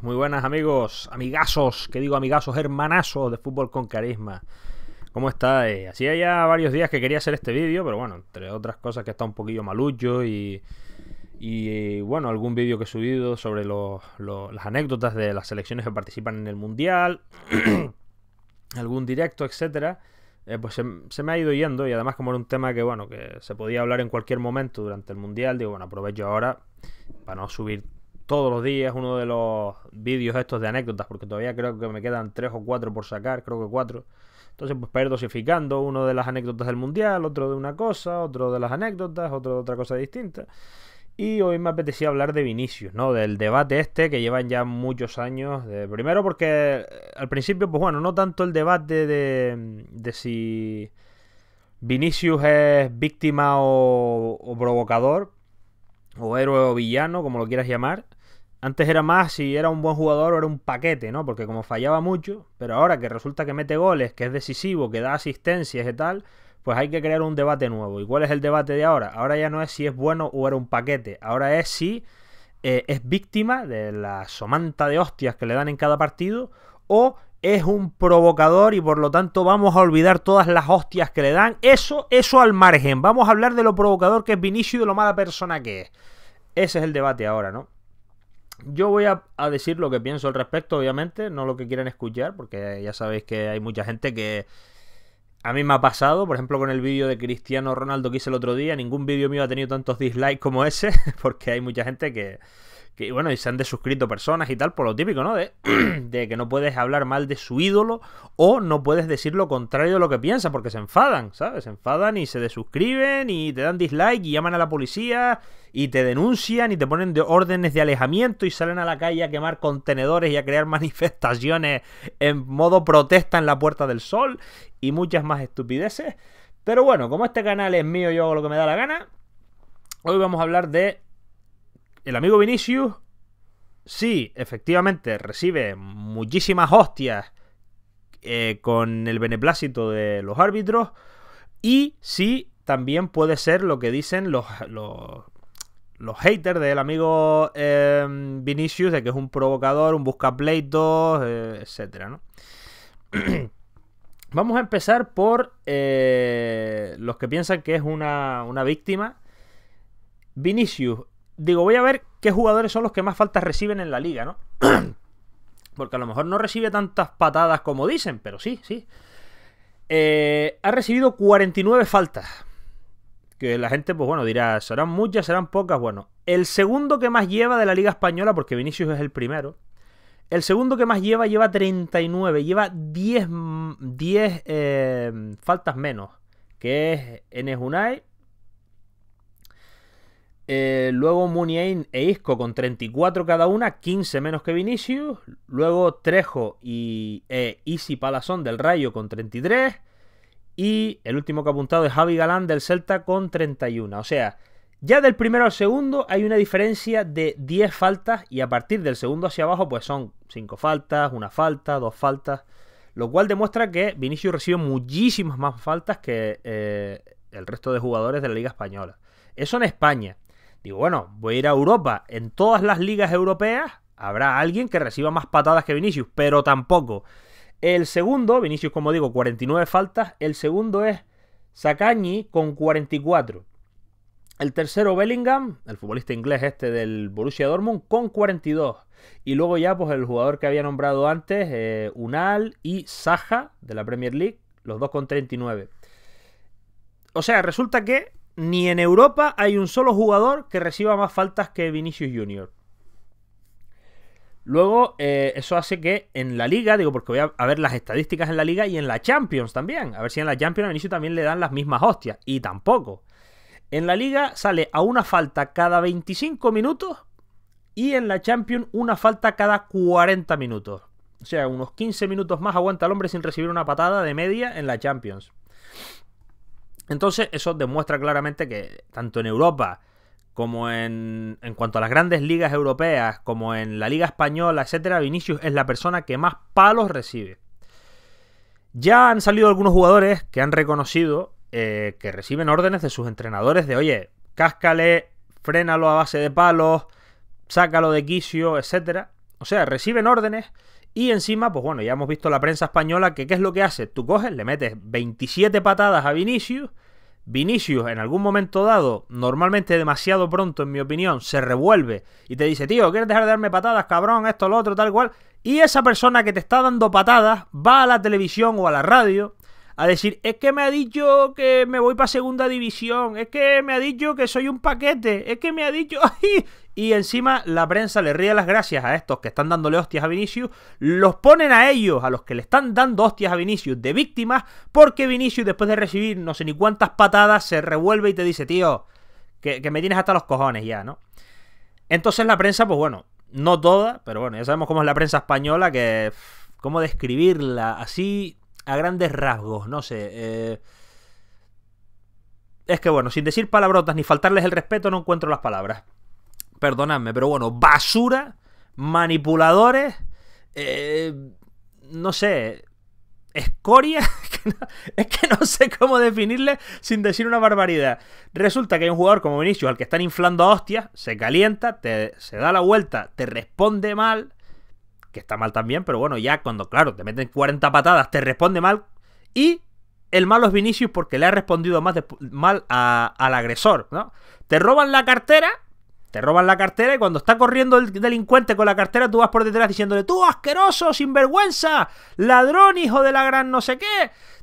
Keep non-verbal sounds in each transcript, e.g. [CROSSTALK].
Muy buenas amigos, amigazos, que digo amigazos, hermanazos de fútbol con carisma. ¿Cómo estáis? Hacía ya varios días que quería hacer este vídeo, pero bueno, entre otras cosas que está un poquillo malucho y, y bueno, algún vídeo que he subido sobre las anécdotas de las selecciones que participan en el Mundial, [CLEARS THROAT] algún directo, etcétera. Eh, pues se, se, me ha ido yendo y además como era un tema que bueno que se podía hablar en cualquier momento durante el mundial digo bueno aprovecho ahora para no subir todos los días uno de los vídeos estos de anécdotas, porque todavía creo que me quedan tres o cuatro por sacar, creo que cuatro. Entonces, pues para ir dosificando, uno de las anécdotas del mundial, otro de una cosa, otro de las anécdotas, otro de otra cosa distinta. Y hoy me apetecía hablar de Vinicius, ¿no? Del debate este que llevan ya muchos años. De... Primero porque eh, al principio, pues bueno, no tanto el debate de, de si Vinicius es víctima o provocador, o héroe o villano, como lo quieras llamar, antes era más si era un buen jugador o era un paquete, ¿no? Porque como fallaba mucho, pero ahora que resulta que mete goles, que es decisivo, que da asistencias y tal, pues hay que crear un debate nuevo. ¿Y cuál es el debate de ahora? Ahora ya no es si es bueno o era un paquete, ahora es si eh, es víctima de la somanta de hostias que le dan en cada partido o es un provocador y por lo tanto vamos a olvidar todas las hostias que le dan. Eso, eso al margen. Vamos a hablar de lo provocador que es Vinicius y de lo mala persona que es. Ese es el debate ahora, ¿no? Yo voy a, decir lo que pienso al respecto, obviamente, no lo que quieran escuchar, porque ya sabéis que hay mucha gente que a mí me ha pasado, por ejemplo, con el vídeo de Cristiano Ronaldo que hice el otro día, ningún vídeo mío ha tenido tantos dislikes como ese, [LAUGHS] porque hay mucha gente que, y bueno, y se han desuscrito personas y tal, por lo típico, ¿no? De, [CLEARS THROAT] de que no puedes hablar mal de su ídolo o no puedes decir lo contrario de lo que piensa, porque se enfadan, ¿sabes? Se enfadan y se desuscriben y te dan dislike y llaman a la policía y te denuncian y te ponen de órdenes de alejamiento y salen a la calle a quemar contenedores y a crear [LAUGHS] manifestaciones en modo protesta en la Puerta del Sol y muchas más estupideces. Pero bueno, como este canal es mío, yo hago lo que me da la gana. Hoy vamos a hablar de el amigo Vinicius, sí, efectivamente, recibe muchísimas hostias eh, con el beneplácito de los árbitros. Y sí, también puede ser lo que dicen los, los, haters del amigo eh, Vinicius, de que es un provocador, un buscapleitos, eh, etcétera, [CLEARS THROAT] Vamos a empezar por eh, los que piensan que es una, una víctima. Vinicius digo, voy a ver qué jugadores son los que más faltas reciben en la liga, ¿no? [CLEARS THROAT] Porque a lo mejor no recibe tantas patadas como dicen, pero sí, sí. Eh, ha recibido 49 faltas. Que la gente, pues bueno, dirá, serán muchas, serán pocas. Bueno, el segundo que más lleva de la Liga Española, porque Vinicius es el primero. El segundo que más lleva lleva 39, lleva 10, 10 eh, faltas menos. Que es Enes eh, luego Muniain e Isco con 34 cada una, 15 menos que Vinicius. Luego Trejo y eh, Isi Palazón del Rayo con 33. Y el último que ha apuntado es Javi Galán del Celta con 31. O sea, ya del primero al segundo hay una diferencia de 10 faltas y a partir del segundo hacia abajo pues son 5 faltas, una falta, dos faltas. Lo cual demuestra que Vinicius recibe muchísimas más faltas que eh, el resto de jugadores de la Liga Española. Eso en España. Digo, bueno, voy a ir a Europa. En todas las ligas europeas habrá alguien que reciba más patadas que Vinicius, pero tampoco. El segundo, Vinicius, como digo, 49 faltas. El segundo es Sacañi con 44. El tercero, Bellingham, el futbolista inglés este del Borussia Dortmund, con 42. Y luego ya, pues el jugador que había nombrado antes, eh, Unal y Saja de la Premier League, los dos con 39. O sea, resulta que ni en Europa hay un solo jugador que reciba más faltas que Vinicius Jr. Luego, eh, eso hace que en la liga, digo, porque voy a, a, ver las estadísticas en la liga y en la Champions también. A ver si en la Champions a Vinicius también le dan las mismas hostias. Y tampoco. En la liga sale a una falta cada 25 minutos y en la Champions una falta cada 40 minutos. O sea, unos 15 minutos más aguanta el hombre sin recibir una patada de media en la Champions. Entonces, eso demuestra claramente que tanto en Europa como en, en cuanto a las grandes ligas europeas, como en la liga española, etcétera, Vinicius es la persona que más palos recibe. Ya han salido algunos jugadores que han reconocido eh, que reciben órdenes de sus entrenadores de, oye, cáscale, frénalo a base de palos, sácalo de quicio, etcétera. O sea, reciben órdenes y encima, pues bueno, ya hemos visto la prensa española que qué es lo que hace. Tú coges, le metes 27 patadas a Vinicius. Vinicius en algún momento dado, normalmente demasiado pronto en mi opinión, se revuelve y te dice, tío, ¿quieres dejar de darme patadas, cabrón? Esto, lo otro, tal cual. Y esa persona que te está dando patadas va a la televisión o a la radio a decir, es que me ha dicho que me voy para segunda división, es que me ha dicho que soy un paquete, es que me ha dicho, [LAUGHS] ay, y encima la prensa le ríe las gracias a estos que están dándole hostias a Vinicius. Los ponen a ellos, a los que le están dando hostias a Vinicius, de víctimas. Porque Vinicius, después de recibir no sé ni cuántas patadas, se revuelve y te dice, tío, que, me tienes hasta los cojones ya, ¿no? Entonces la prensa, pues bueno, no toda, pero bueno, ya sabemos cómo es la prensa española, que... ¿Cómo describirla? Así a grandes rasgos, no sé. Eh, es que bueno, sin decir palabrotas ni faltarles el respeto, no encuentro las palabras perdonadme, pero bueno, basura, manipuladores, eh, no sé, escoria, [LAUGHS] es que, no, sé cómo definirle sin decir una barbaridad. Resulta que hay un jugador como Vinicius al que están inflando a hostias, se calienta, te, se da la vuelta, te responde mal, que está mal también, pero bueno, ya cuando, claro, te meten 40 patadas, te responde mal y el malo es Vinicius porque le ha respondido más mal al agresor, ¿no? Te roban la cartera, te roban la cartera y cuando está corriendo el delincuente con la cartera, tú vas por detrás diciéndole, tú asqueroso, sinvergüenza, ladrón, hijo de la gran no sé qué,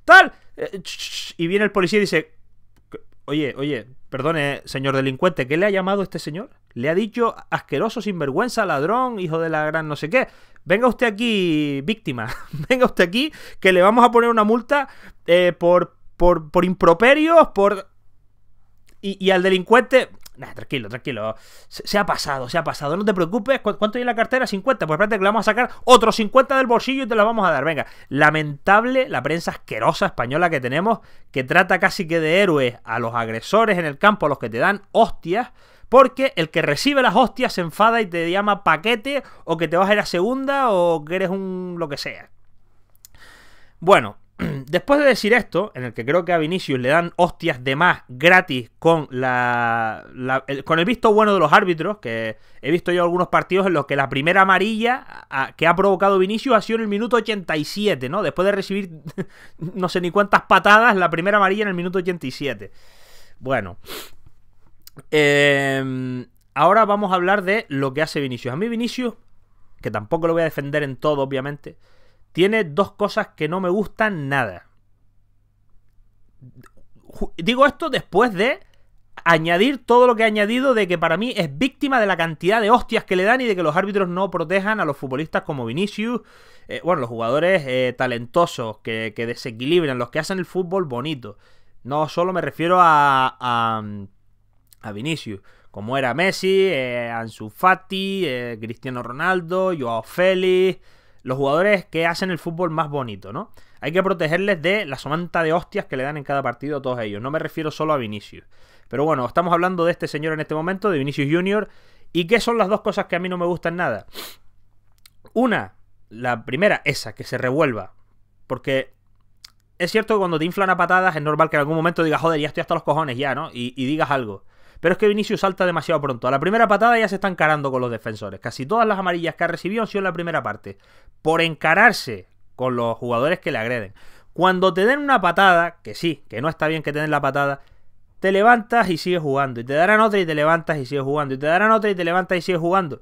tal. Eh, y viene el policía y dice, oye, oye, perdone, señor delincuente, ¿qué le ha llamado este señor? Le ha dicho asqueroso, sinvergüenza, ladrón, hijo de la gran no sé qué. Venga usted aquí, víctima. [LAUGHS] Venga usted aquí, que le vamos a poner una multa eh, por, por, improperios, por... y, al delincuente, tranquilo, tranquilo. Se, ha pasado, se ha pasado. No te preocupes. ¿Cuánto hay en la cartera? 50. Pues espérate que le vamos a sacar otros 50 del bolsillo y te los vamos a dar. Venga. Lamentable la prensa asquerosa española que tenemos, que trata casi que de héroes a los agresores en el campo, a los que te dan hostias. Porque el que recibe las hostias se enfada y te llama paquete, o que te vas a ir a segunda, o que eres un lo que sea. Bueno, [CLEARS THROAT] Después de decir esto, en el que creo que a Vinicius le dan hostias de más gratis con la, el, con el visto bueno de los árbitros, que he visto yo algunos partidos en los que la primera amarilla que ha provocado Vinicius ha sido en el minuto 87, ¿no? Después de recibir [LAUGHS] no sé ni cuántas patadas, la primera amarilla en el minuto 87. Bueno. Em, ahora vamos a hablar de lo que hace Vinicius. A mí Vinicius, que tampoco lo voy a defender en todo, obviamente tiene dos cosas que no me gustan nada. Digo esto después de añadir todo lo que he añadido de que para mí es víctima de la cantidad de hostias que le dan y de que los árbitros no protejan a los futbolistas como Vinicius, eh, bueno, los jugadores eh, talentosos que, desequilibran, los que hacen el fútbol bonito. No solo me refiero a, a, Vinicius, como era Messi, eh, Ansu Fati, eh, Cristiano Ronaldo, Joao Félix los jugadores que hacen el fútbol más bonito, ¿no? Hay que protegerles de la somanta de hostias que le dan en cada partido a todos ellos. No me refiero solo a Vinicius. Pero bueno, estamos hablando de este señor en este momento, de Vinicius Junior. ¿Y qué son las dos cosas que a mí no me gustan nada? Una, la primera, esa, que se revuelva. Porque es cierto que cuando te inflan a patadas es normal que en algún momento digas, joder, ya estoy hasta los cojones, ya, ¿no? y digas algo. Pero es que Vinicius salta demasiado pronto. A la primera patada ya se está encarando con los defensores. Casi todas las amarillas que ha recibido han sido en la primera parte. Por encararse con los jugadores que le agreden. Cuando te den una patada, que sí, que no está bien que te den la patada, te levantas y sigues jugando. Y te darán otra y te levantas y sigues jugando. Y te darán otra y te levantas y sigues jugando.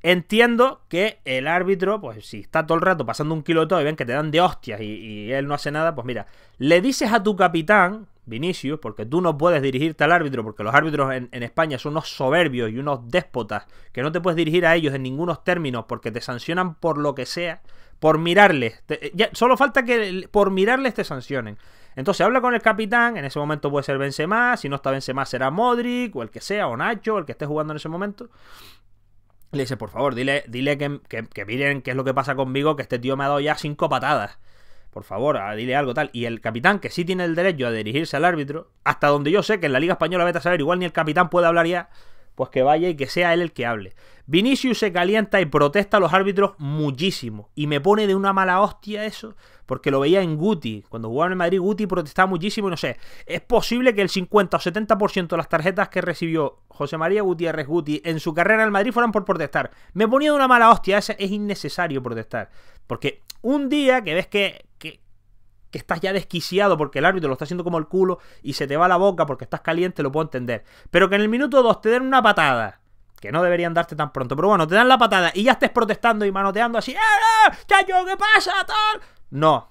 Entiendo que el árbitro, pues si está todo el rato pasando un kilo todo y ven que te dan de hostias y, y, él no hace nada, pues mira, le dices a tu capitán, Vinicius, porque tú no puedes dirigirte al árbitro, porque los árbitros en, España son unos soberbios y unos déspotas, que no te puedes dirigir a ellos en ningunos términos, porque te sancionan por lo que sea, por mirarles. Eh, ya, solo falta que por mirarles te sancionen. Entonces habla con el capitán, en ese momento puede ser Benzema, si no está Benzema será Modric, o el que sea, o Nacho, el que esté jugando en ese momento. Le dice, por favor, dile, dile que, que miren qué es lo que pasa conmigo, que este tío me ha dado ya cinco patadas por favor, ah, dile algo tal. Y el capitán, que sí tiene el derecho a dirigirse al árbitro, hasta donde yo sé que en la Liga Española, vete a saber, igual ni el capitán puede hablar ya, pues que vaya y que sea él el que hable. Vinicius se calienta y protesta a los árbitros muchísimo. Y me pone de una mala hostia eso, porque lo veía en Guti. Cuando jugaba en el Madrid, Guti protestaba muchísimo y no sé. Es posible que el 50 o 70% de las tarjetas que recibió José María Gutiérrez Guti en su carrera en el Madrid fueran por protestar. Me ponía de una mala hostia, es innecesario protestar. Porque un día que ves que, estás ya desquiciado porque el árbitro lo está haciendo como el culo y se te va la boca porque estás caliente, lo puedo entender. Pero que en el minuto 2 te den una patada. Que no deberían darte tan pronto. Pero bueno, te dan la patada y ya estés protestando y manoteando así. ¡Eh, eh, qué pasa! Tal! No,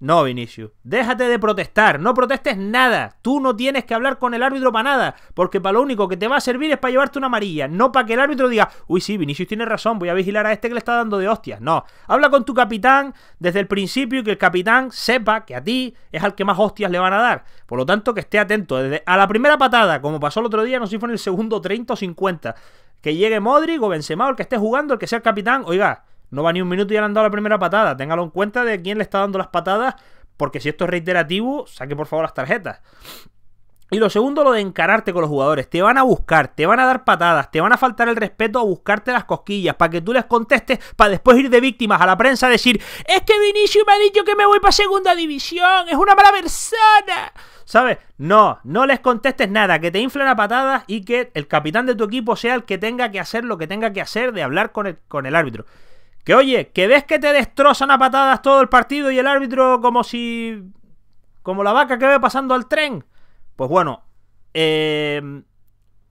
no, Vinicius, déjate de protestar, no protestes nada. Tú no tienes que hablar con el árbitro para nada, porque para lo único que te va a servir es para llevarte una amarilla, no para que el árbitro diga, uy, sí, Vinicius tiene razón, voy a vigilar a este que le está dando de hostias. No, habla con tu capitán desde el principio y que el capitán sepa que a ti es al que más hostias le van a dar. Por lo tanto, que esté atento a la primera patada, como pasó el otro día, no sé si fue en el segundo 30 o 50. Que llegue Modric o Benzema el que esté jugando, el que sea el capitán, oiga, no va ni un minuto y ya le han dado la primera patada. Téngalo en cuenta de quién le está dando las patadas, porque si esto es reiterativo, saque por favor las tarjetas. Y lo segundo, lo de encararte con los jugadores. Te van a buscar, te van a dar patadas, te van a faltar el respeto a buscarte las cosquillas para que tú les contestes, para después ir de víctimas a la prensa a decir: Es que Vinicius me ha dicho que me voy para segunda división, es una mala persona. ¿Sabes? No, no les contestes nada, que te inflen a patadas y que el capitán de tu equipo sea el que tenga que hacer lo que tenga que hacer de hablar con con el árbitro. Que oye, que ves que te destrozan a patadas todo el partido y el árbitro como si... como la vaca que ve pasando al tren. Pues bueno, eh,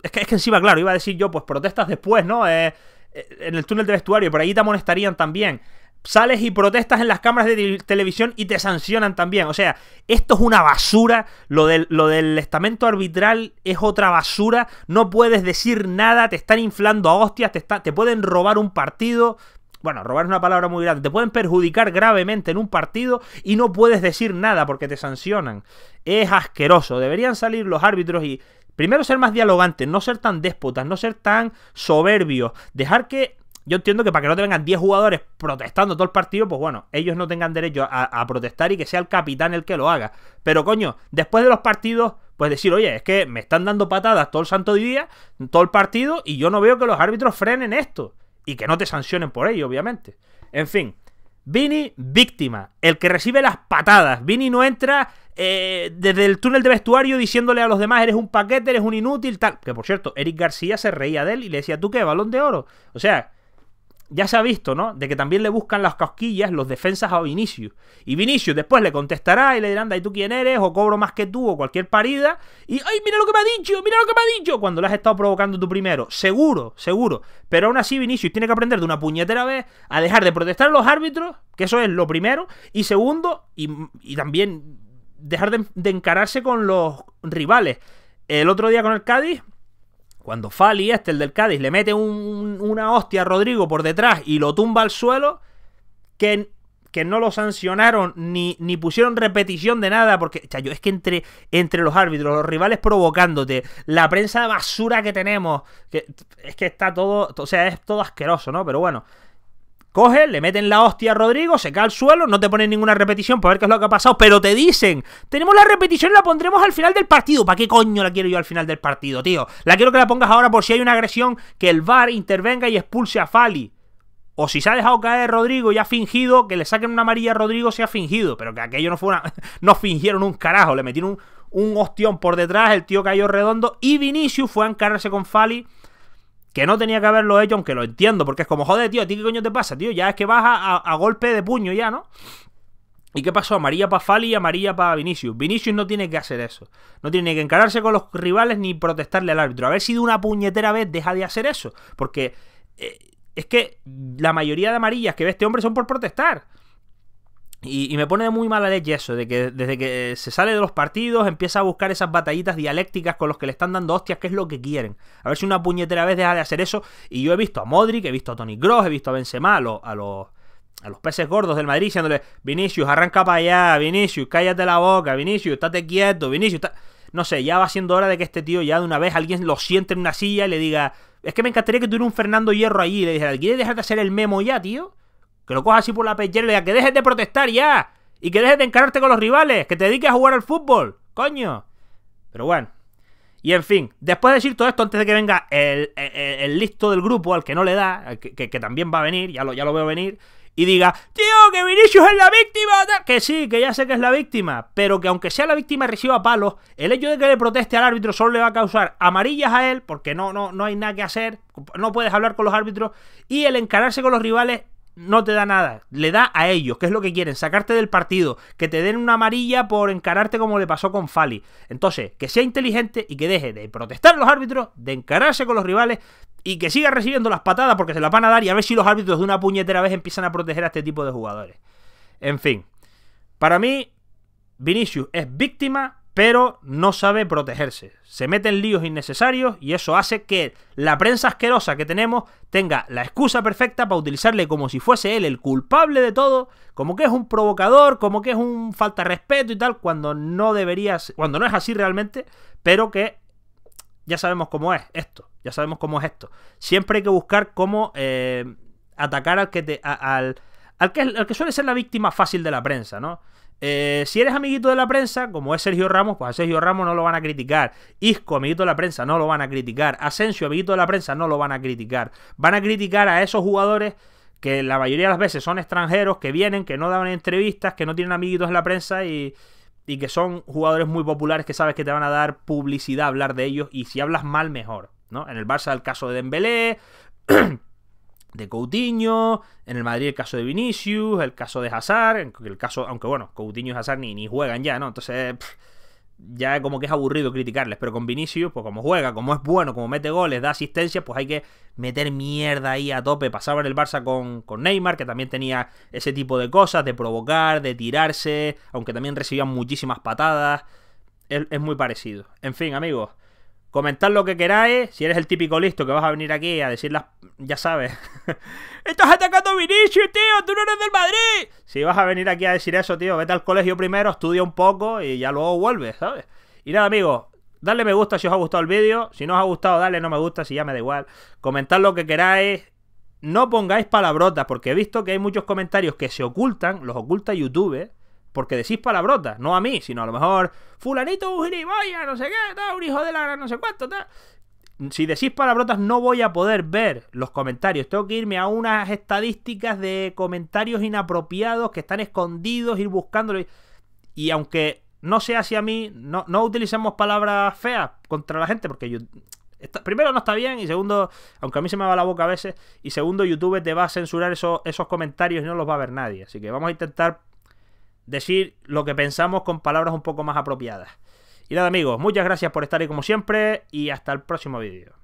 es, que, es que encima, claro, iba a decir yo, pues protestas después, ¿no? Eh, eh, en el túnel de vestuario, pero ahí te amonestarían también. Sales y protestas en las cámaras de televisión y te sancionan también. O sea, esto es una basura. Lo del, lo del estamento arbitral es otra basura. No puedes decir nada. Te están inflando a hostias. Te, te pueden robar un partido. Bueno, robar es una palabra muy grande. Te pueden perjudicar gravemente en un partido y no puedes decir nada porque te sancionan. Es asqueroso. Deberían salir los árbitros y primero ser más dialogantes, no ser tan déspotas, no ser tan soberbios. Dejar que yo entiendo que para que no te vengan 10 jugadores protestando todo el partido, pues bueno, ellos no tengan derecho a, a, protestar y que sea el capitán el que lo haga. Pero coño, después de los partidos, pues decir, oye, es que me están dando patadas todo el santo día, todo el partido, y yo no veo que los árbitros frenen esto. Y que no te sancionen por ello, obviamente. En fin, Vini, víctima, el que recibe las patadas. Vini no entra eh, desde el túnel de vestuario diciéndole a los demás, eres un paquete, eres un inútil, tal. Que por cierto, Eric García se reía de él y le decía, ¿tú qué? ¿Balón de oro? O sea, ya se ha visto, ¿no? De que también le buscan las cosquillas los defensas a Vinicius. Y Vinicius después le contestará y le dirán, ¿y tú quién eres? O cobro más que tú o cualquier parida. Y, ¡ay, mira lo que me ha dicho! ¡Mira lo que me ha dicho! Cuando le has estado provocando tú primero. Seguro, seguro. Pero aún así Vinicius tiene que aprender de una puñetera vez a dejar de protestar a los árbitros, que eso es lo primero. Y segundo, y, también dejar de encararse con los rivales. El otro día con el Cádiz cuando Fali, este, el del Cádiz, le mete un, una hostia a Rodrigo por detrás y lo tumba al suelo, que, que no lo sancionaron ni, ni, pusieron repetición de nada, porque, chayo, es que entre, entre los árbitros, los rivales provocándote, la prensa de basura que tenemos, que, es que está todo, o sea, es todo asqueroso, ¿no? Pero bueno, Coge, le meten la hostia a Rodrigo, se cae al suelo, no te ponen ninguna repetición para ver qué es lo que ha pasado, pero te dicen, tenemos la repetición y la pondremos al final del partido. ¿Para qué coño la quiero yo al final del partido, tío? La quiero que la pongas ahora por si hay una agresión, que el VAR intervenga y expulse a Fali. O si se ha dejado caer Rodrigo y ha fingido que le saquen una amarilla a Rodrigo, se ha fingido. Pero que aquello no fue una. [LAUGHS] No fingieron un carajo. Le metieron un, un, ostión por detrás, el tío cayó redondo. Y Vinicius fue a encararse con Fali que no tenía que haberlo hecho, aunque lo entiendo, porque es como, joder, tío, ¿a ti qué coño te pasa, tío? Ya es que vas a, golpe de puño ya, ¿no? ¿Y qué pasó? Amarilla para Fali y amarilla para Vinicius. Vinicius no tiene que hacer eso. No tiene que encararse con los rivales ni protestarle al árbitro. Haber sido una puñetera vez deja de hacer eso. Porque eh, es que la mayoría de amarillas que ve este hombre son por protestar. Y, me pone muy mala leche eso, de que desde que se sale de los partidos empieza a buscar esas batallitas dialécticas con los que le están dando hostias, que es lo que quieren. A ver si una puñetera vez deja de hacer eso. Y yo he visto a Modric, he visto a Tony Gross, he visto a Benzema, a los, a los, a los peces gordos del Madrid diciéndole, Vinicius, arranca para allá, Vinicius, cállate la boca, Vinicius, estate quieto, Vinicius, No sé, ya va siendo hora de que este tío ya de una vez alguien lo siente en una silla y le diga, es que me encantaría que tuviera un Fernando Hierro allí. Y le dijera, ¿quieres dejar de hacer el memo ya, tío? Que lo cojas así por la pechera que dejes de protestar ya. Y que dejes de encararte con los rivales. Que te dediques a jugar al fútbol. Coño. Pero bueno. Y en fin, después de decir todo esto, antes de que venga el, listo del grupo al que no le da, que, también va a venir, ya lo, ya lo veo venir, y diga, tío, que Vinicius es la víctima. Que sí, que ya sé que es la víctima, pero que aunque sea la víctima reciba palos, el hecho de que le proteste al árbitro solo le va a causar amarillas a él, porque no, no, no hay nada que hacer, no puedes hablar con los árbitros, y el encararse con los rivales no te da nada, le da a ellos, que es lo que quieren, sacarte del partido, que te den una amarilla por encararte como le pasó con Fali. Entonces, que sea inteligente y que deje de protestar los árbitros, de encararse con los rivales y que siga recibiendo las patadas porque se las van a dar y a ver si los árbitros de una puñetera vez empiezan a proteger a este tipo de jugadores. En fin, para mí, Vinicius es víctima pero no sabe protegerse. Se mete en líos innecesarios y eso hace que la prensa asquerosa que tenemos tenga la excusa perfecta para utilizarle como si fuese él el culpable de todo, como que es un provocador, como que es un falta de respeto y tal, cuando no deberías, cuando no es así realmente, pero que ya sabemos cómo es esto, ya sabemos cómo es esto. Siempre hay que buscar cómo eh, atacar al que te, al, al que suele ser la víctima fácil de la prensa, ¿no? Eh, si eres amiguito de la prensa, como es Sergio Ramos, pues a Sergio Ramos no lo van a criticar. Isco, amiguito de la prensa, no lo van a criticar. Asensio, amiguito de la prensa, no lo van a criticar. Van a criticar a esos jugadores que la mayoría de las veces son extranjeros, que vienen, que no dan entrevistas, que no tienen amiguitos en la prensa y, y que son jugadores muy populares que sabes que te van a dar publicidad hablar de ellos y si hablas mal, mejor. ¿no? En el Barça el caso de Dembélé... [CLEARS THROAT] de Coutinho, en el Madrid el caso de Vinicius, el caso de Hazard, el caso, aunque bueno, Coutinho y Hazard ni, juegan ya, ¿no? Entonces, ya como que es aburrido criticarles, pero con Vinicius, pues como juega, como es bueno, como mete goles, da asistencia, pues hay que meter mierda ahí a tope. Pasaba en el Barça con, Neymar, que también tenía ese tipo de cosas, de provocar, de tirarse, aunque también recibía muchísimas patadas. es muy parecido. En fin, amigos. Comentad lo que queráis. Si eres el típico listo que vas a venir aquí a decir las. Ya sabes. [LAUGHS] ¡Estás atacando a Vinicius, tío! ¡Tú no eres del Madrid! Si vas a venir aquí a decir eso, tío, vete al colegio primero, estudia un poco y ya luego vuelves, ¿sabes? Y nada, amigos. Dale me gusta si os ha gustado el vídeo. Si no os ha gustado, dale no me gusta, si ya me da igual. Comentad lo que queráis. No pongáis palabrotas, porque he visto que hay muchos comentarios que se ocultan, los oculta YouTube porque decís palabrotas, no a mí, sino a lo mejor fulanito un no sé qué, un hijo de la no sé cuánto, tal. Si decís palabrotas no voy a poder ver los comentarios. Tengo que irme a unas estadísticas de comentarios inapropiados que están escondidos, ir buscándolos. Y aunque no sea hacia mí, no, no utilicemos palabras feas contra la gente, porque yo, primero no está bien y segundo, aunque a mí se me va la boca a veces, y segundo YouTube te va a censurar esos comentarios y no los va a ver nadie. Así que vamos a intentar decir lo que pensamos con palabras un poco más apropiadas. Y nada amigos, muchas gracias por estar ahí como siempre y hasta el próximo vídeo.